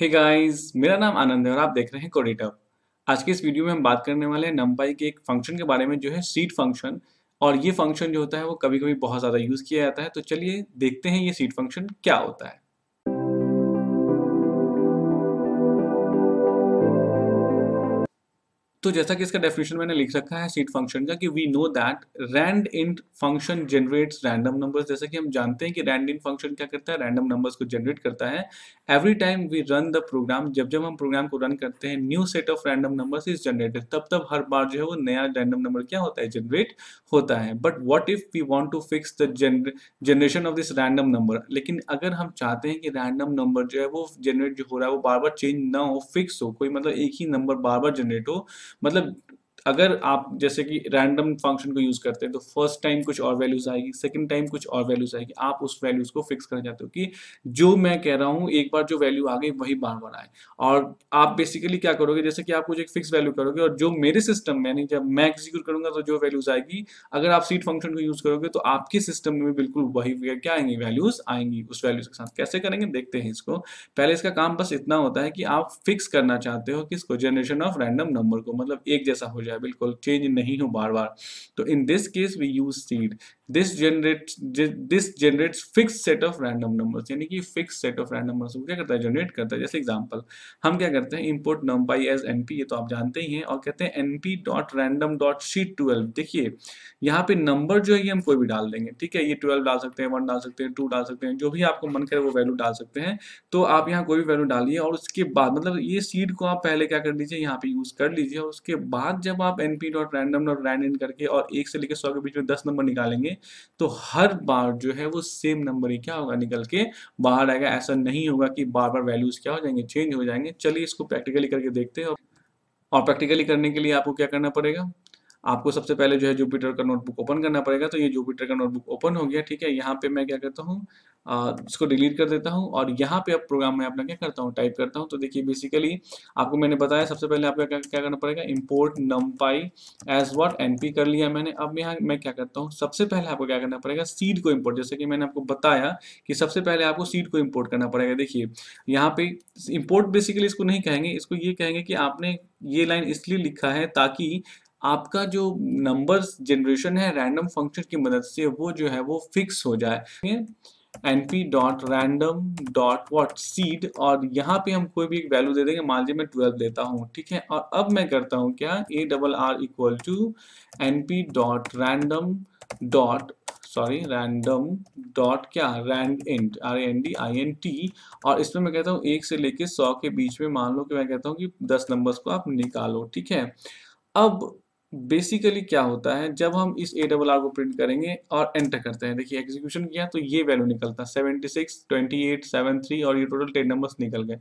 हे hey guys मेरा नाम आनंद है और आप देख रहे हैं कोडिटअप आज के इस वीडियो में हम बात करने वाले हैं नम्पाई के एक फंक्शन के बारे में जो है सीट फंक्शन और ये फंक्शन जो होता है वो कभी कभी बहुत ज़्यादा यूज़ किया जाता है तो चलिए देखते हैं ये सीट फंक्शन क्या होता है तो जैसा कि इसका डेफिनेशन मैंने लिख रखा है सीट फंक्शन का कि we know that rand in function generates random numbers जैसा कि हम जानते हैं कि रैंड इन फंक्शन क्या करता है रैंडम नंबर्स को जनरेट करता है every time we run the program जब जब हम प्रोग्राम को रन करते हैं new set of random number is generated तब तब हर बार जो है वो नया रैंडम नंबर क्या होता है जनरेट होता है but what if we want to fix the generation of this random number लेकिन अगर हम चाहते हैं कि रैंडम नंबर जो है वो जनरेट जो हो रहा है वो बार बार चेंज ना हो फिक्स हो कोई मतलब एक ही नंबर बार बार जनरेट हो मतलब अगर आप जैसे कि रैंडम फंक्शन को यूज़ करते हैं तो फर्स्ट टाइम कुछ और वैल्यूज़ आएगी सेकंड टाइम कुछ और वैल्यूज़ आएगी आप उस वैल्यूज़ को फिक्स करना चाहते हो कि जो मैं कह रहा हूँ एक बार जो वैल्यू आ गई वही बार बार आए और आप बेसिकली क्या करोगे जैसे कि आप कुछ एक फिक्स वैल्यू करोगे और जो मेरे सिस्टम में जब मैं एग्जीक्यूट करूंगा तो जो वैल्यूज़ आएगी अगर आप सीट फंक्शन को यूज़ करोगे तो आपके सिस्टम में बिल्कुल वही क्या आएंगी वैल्यूज़ आएंगी उस वैल्यूज़ के साथ कैसे करेंगे देखते हैं इसको पहले इसका काम बस इतना होता है कि आप फिक्स करना चाहते हो किसको जनरेशन ऑफ रैंडम नंबर को मतलब एक जैसा हो जाए है बिल्कुल चेंज नहीं हो बार बार तो in this case we use seed this generate this generates fix set of random numbers यानी कि fix set of random numbers क्या करता है जनरेट करता है जैसे एग्जांपल हम क्या करते हैं import numpy as N ये तो आप जानते ही हैं और कहते हैं N P dot random dot seed twelve देखिए यहाँ पे नंबर जो है ये हम कोई भी डाल देंगे ठीक है ये ट्वेल्व डाल सकते हैं वन डाल सकते हैं टू डाल सकते हैं जो भी आपको मन करे वो वैल्यू डाल सकते हैं तो आप यहाँ कोई भी वैल्यू डालिए और उसके बाद मतलब ये सीड को आप पहले क्या कर लीजिए यहाँ पे यूज कर लीजिए और उसके बाद जब आप N dot random dot rand in करके और एक से लेकर सौ के बीच में दस नंबर निकालेंगे तो हर बार जो है वो सेम नंबर ही क्या होगा निकल के बाहर आएगा ऐसा नहीं होगा कि बार बार वैल्यूज़ क्या हो जाएंगे चेंज हो जाएंगे चलिए इसको प्रैक्टिकली करके देखते हैं और प्रैक्टिकली करने के लिए आपको क्या करना पड़ेगा आपको सबसे पहले जो है जुपिटर का नोटबुक ओपन करना पड़ेगा तो ये जुपिटर का नोटबुक ओपन हो गया ठीक है यहाँ पे मैं क्या करता हूँ इसको डिलीट कर देता हूँ और यहाँ पे अब प्रोग्राम में अपना क्या करता हूँ टाइप करता हूँ तो देखिए बेसिकली आपको मैंने बताया सबसे पहले आपका क्या, क्या करना पड़ेगा import numpy as what N P कर लिया मैंने अब यहाँ मैं क्या करता हूँ सबसे पहले आपको क्या करना पड़ेगा सीड को इम्पोर्ट जैसे कि मैंने आपको बताया कि सबसे पहले आपको सीड को इम्पोर्ट करना पड़ेगा देखिए यहाँ पे इम्पोर्ट बेसिकली इसको नहीं कहेंगे इसको ये कहेंगे कि आपने ये लाइन इसलिए लिखा है ताकि आपका जो नंबर्स जनरेशन है रैंडम फंक्शन की मदद से वो जो है वो फिक्स हो जाए N P dot random dot what seed और यहाँ पे हम कोई भी एक वैल्यू दे देंगे मान लीजिए मैं ट्वेल्व देता हूँ ठीक है और अब मैं करता हूँ क्या A double R equal to N P dot random dot sorry random dot क्या rand int R N D I N T और इसमें मैं कहता हूँ एक से लेके सौ के बीच में मान लो कि मैं कहता हूँ कि दस नंबर्स को आप निकालो ठीक है अब बेसिकली क्या होता है जब हम इस ए डबल आर को प्रिंट करेंगे और एंटर करते हैं देखिए एग्जीक्यूशन किया तो ये वैल्यू निकलता seventy six twenty eight seven three और ये टोटल टेन नंबर्स निकल गए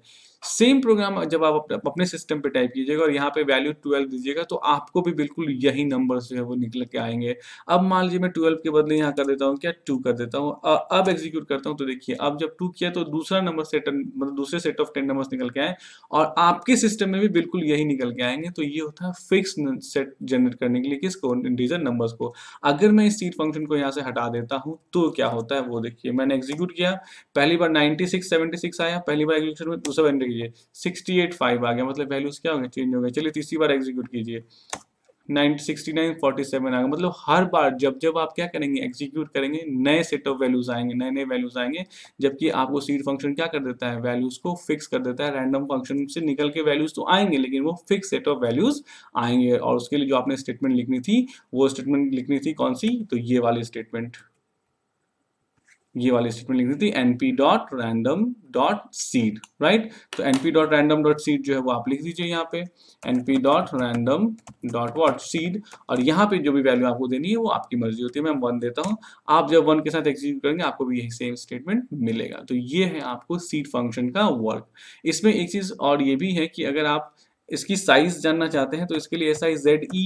सेम प्रोग्राम जब आप अपने सिस्टम पे टाइप कीजिएगा और यहाँ पे वैल्यू ट्वेल्व दीजिएगा तो आपको भी बिल्कुल यही नंबर जो है वो निकल के आएंगे अब मान लीजिए मैं ट्वेल्व के बदले यहाँ कर देता हूँ क्या टू कर देता हूँ अब एग्जीक्यूट करता हूँ तो देखिए अब जब टू किया तो दूसरा नंबर सेट मतलब दूसरे सेट ऑफ टेन नंबर्स निकल के आए और आपके सिस्टम में भी बिल्कुल यही निकल के आएंगे तो ये होता है फिक्स सेट जनरेट करने के लिए किसको इंटीजर नंबर्स को अगर मैं इस सीट फंक्शन को यहाँ से हटा देता हूँ तो क्या होता है वो देखिए मैंने एग्जीक्यूट किया पहली बार 96 76 आया पहली बार एग्जीक्यूशन में दूसरा एंटर कीजिए 685 आ गया मतलब वैल्यूज क्या हो गया चेंज हो गया चलिए तीसरी बार एग्जीक्यूट कीजिए नाइन सिक्सटी फोर्टी सेवन मतलब हर बार जब जब आप क्या करेंगे एग्जीक्यूट करेंगे नए सेट ऑफ वैल्यूज आएंगे नए नए वैल्यूज आएंगे जबकि आपको सीड फंक्शन क्या कर देता है वैल्यूज को फिक्स कर देता है रैंडम फंक्शन से निकल के वैल्यूज तो आएंगे लेकिन वो फिक्स सेट ऑफ वैल्यूज आएंगे और उसके लिए जो आपने स्टेटमेंट लिखनी थी वो स्टेटमेंट लिखनी थी कौन सी तो ये वाली स्टेटमेंट ये वाली स्टेटमेंट लिख देती थी N P dot random dot seed right तो N P dot random dot seed जो है वो आप लिख दीजिए यहाँ पे N P dot random dot what seed और यहाँ पे जो भी वैल्यू आपको देनी है वो आपकी मर्जी होती है मैं वन देता हूँ आप जब वन के साथ एक्सिक्यूट करेंगे आपको भी यही सेम स्टेटमेंट मिलेगा तो ये है आपको सीड फंक्शन का वर्क इसमें एक चीज़ और ये भी है कि अगर आप इसकी साइज जानना चाहते हैं तो इसके लिए एस आई जेड ई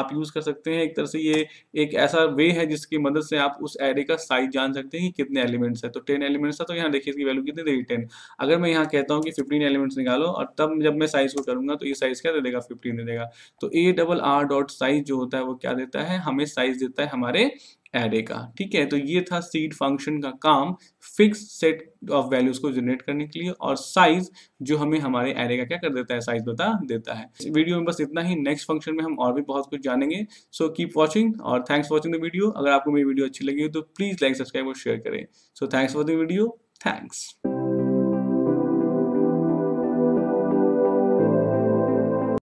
आप यूज़ कर सकते हैं एक तरह से ये एक ऐसा वे है जिसकी मदद से आप उस एरे का साइज जान सकते हैं कि कितने एलिमेंट्स है तो टेन एलिमेंट्स है तो यहाँ देखिए इसकी वैल्यू कितनी देगी टेन अगर मैं यहाँ कहता हूँ कि फिफ्टीन एलिमेंट्स निकालो और तब जब मैं साइज को करूंगा तो ये साइज क्या दे देगा फिफ्टीन दे देगा तो A double R dot size जो होता है वो क्या देता है हमें साइज देता है हमारे एरे का ठीक है तो ये था सीड फंक्शन का काम फिक्स सेट ऑफ वैल्यूज को जनरेट करने के लिए और साइज जो हमें हमारे एरे का क्या कर देता है साइज बता देता है वीडियो में बस इतना ही नेक्स्ट फंक्शन में हम और भी बहुत कुछ जानेंगे सो कीप वॉचिंग और थैंक्स वॉचिंग द वीडियो अगर आपको मेरी वीडियो अच्छी लगी हो तो प्लीज लाइक सब्सक्राइब और शेयर करें so thanks for the video thanks